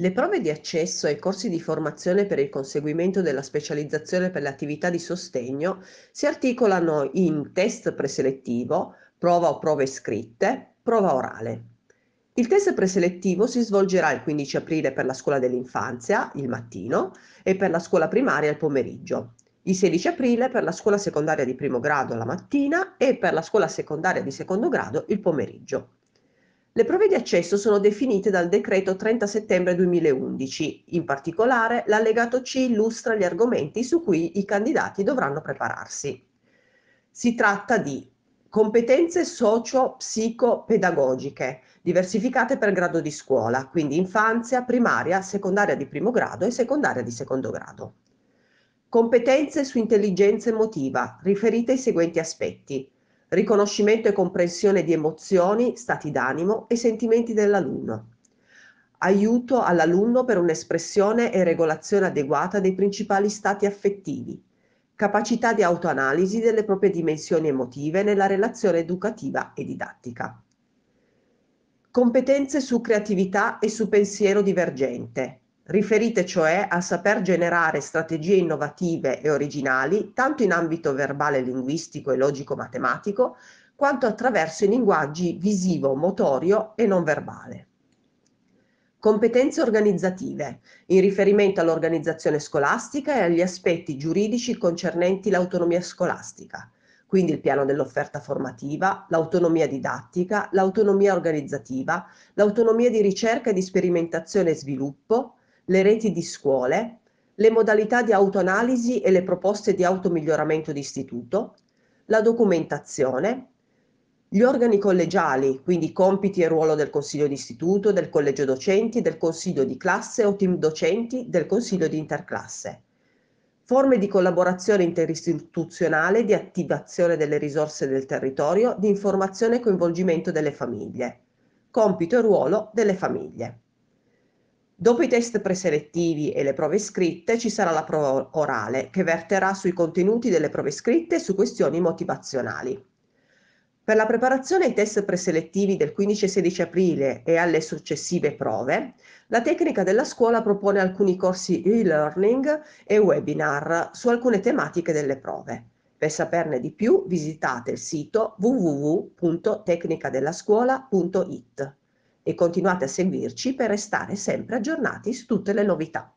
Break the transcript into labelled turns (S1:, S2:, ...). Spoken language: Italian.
S1: Le prove di accesso ai corsi di formazione per il conseguimento della specializzazione per le attività di sostegno si articolano in test preselettivo, prova o prove scritte, prova orale. Il test preselettivo si svolgerà il 15 aprile per la scuola dell'infanzia, il mattino, e per la scuola primaria, il pomeriggio. Il 16 aprile per la scuola secondaria di primo grado, la mattina, e per la scuola secondaria di secondo grado, il pomeriggio. Le prove di accesso sono definite dal decreto 30 settembre 2011. In particolare, l'allegato C illustra gli argomenti su cui i candidati dovranno prepararsi. Si tratta di competenze socio-psicopedagogiche, diversificate per grado di scuola, quindi infanzia, primaria, secondaria di primo grado e secondaria di secondo grado. Competenze su intelligenza emotiva, riferite ai seguenti aspetti riconoscimento e comprensione di emozioni, stati d'animo e sentimenti dell'alunno, aiuto all'alunno per un'espressione e regolazione adeguata dei principali stati affettivi, capacità di autoanalisi delle proprie dimensioni emotive nella relazione educativa e didattica. Competenze su creatività e su pensiero divergente, riferite cioè a saper generare strategie innovative e originali tanto in ambito verbale linguistico e logico-matematico, quanto attraverso i linguaggi visivo, motorio e non verbale. Competenze organizzative, in riferimento all'organizzazione scolastica e agli aspetti giuridici concernenti l'autonomia scolastica, quindi il piano dell'offerta formativa, l'autonomia didattica, l'autonomia organizzativa, l'autonomia di ricerca e di sperimentazione e sviluppo, le reti di scuole, le modalità di autoanalisi e le proposte di automiglioramento di istituto, la documentazione, gli organi collegiali, quindi compiti e ruolo del consiglio d'istituto, del collegio docenti, del consiglio di classe o team docenti, del consiglio di interclasse. Forme di collaborazione interistituzionale, di attivazione delle risorse del territorio, di informazione e coinvolgimento delle famiglie. Compito e ruolo delle famiglie. Dopo i test preselettivi e le prove scritte ci sarà la prova orale che verterà sui contenuti delle prove scritte e su questioni motivazionali. Per la preparazione ai test preselettivi del 15 e 16 aprile e alle successive prove, la tecnica della scuola propone alcuni corsi e-learning e webinar su alcune tematiche delle prove. Per saperne di più visitate il sito www.tecnicadellascuola.it e continuate a seguirci per restare sempre aggiornati su tutte le novità.